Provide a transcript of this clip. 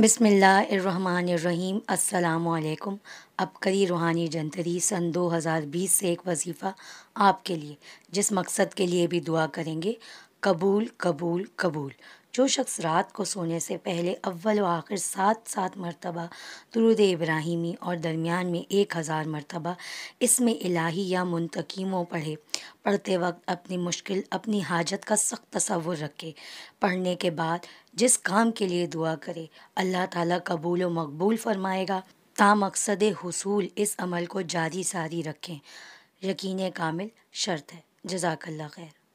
बसमीम् अल्लाम करी रूहानी जंतरी सन 2020 से एक वजीफ़ा आपके लिए जिस मकसद के लिए भी दुआ करेंगे कबूल कबूल कबूल जो शख्स रात को सोने से पहले अव्वल व आखिर सात सात मरतबा दुरुद इब्राहिमी और दरमियान में एक हज़ार मरतबा इसमें इलाही या मुंतकीमों पढ़े पढ़ते वक्त अपनी मुश्किल अपनी हाजत का सख्त तस्वुर रखे पढ़ने के बाद जिस काम के लिए दुआ करे अल्लाह ताला कबूल व मकबूल फरमाएगा ता मकसद हसूल इस अमल को जारी सारी रखें यकीन कामिल शर्त है जजाकल्ला खैर